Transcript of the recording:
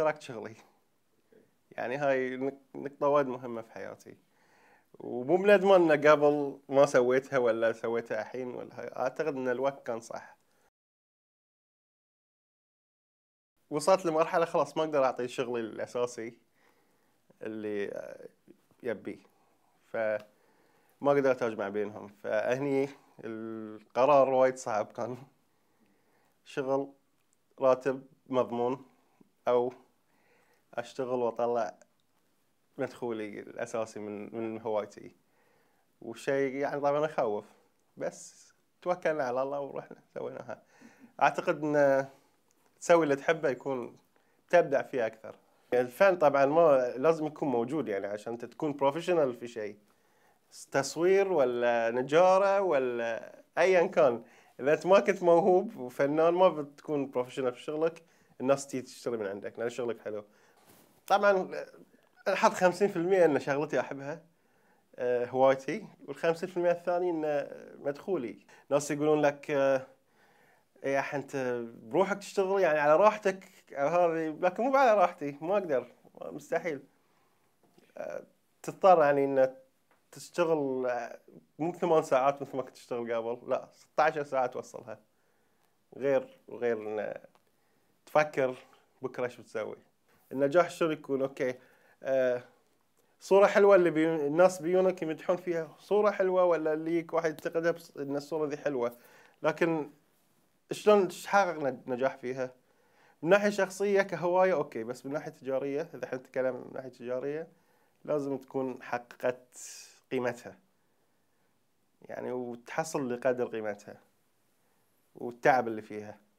تركت شغلي يعني هاي نقطة وايد مهمة في حياتي ومو بندمان ان قبل ما سويتها ولا سويتها الحين ولا هاي. اعتقد ان الوقت كان صح وصلت لمرحلة خلاص ما اقدر اعطي شغلي الاساسي اللي يبيه فما قدرت اجمع بينهم فهني القرار وايد صعب كان شغل راتب مضمون او اشتغل واطلع مدخولي الاساسي من من هوايتي وشيء يعني طبعا يخوف بس توكلنا على الله ورحنا سويناها اعتقد ان تسوي اللي تحبه يكون تبدع فيه اكثر الفن طبعا ما لازم يكون موجود يعني عشان انت تكون بروفيشنال في شيء تصوير ولا نجاره ولا ايا كان اذا انت ما كنت موهوب وفنان ما بتكون بروفيشنال في شغلك الناس تيجي تشتري من عندك لان شغلك حلو طبعا احط 50% ان شغلتي احبها آه، هوايتي وال 50% الثاني انه مدخولي ناس يقولون لك يا آه، إيه انت بروحك تشتغل يعني على راحتك هذه لكن مو على راحتي ما اقدر مستحيل آه، تضطر يعني ان تشتغل مو ثمان ساعات مثل ما كنت تشتغل قبل لا 16 ساعه توصلها غير غير تفكر بكره شو بتسوي النجاح شو يكون اوكي آه صورة حلوة اللي بي... الناس بيونك يمدحون فيها صورة حلوة ولا يك واحد يعتقدها بص... ان الصورة ذي حلوة لكن شلون تحقق نجاح فيها؟ من ناحية شخصية كهواية اوكي بس من ناحية تجارية اذا احنا نتكلم من ناحية تجارية لازم تكون حققت قيمتها يعني وتحصل لقدر قيمتها والتعب اللي فيها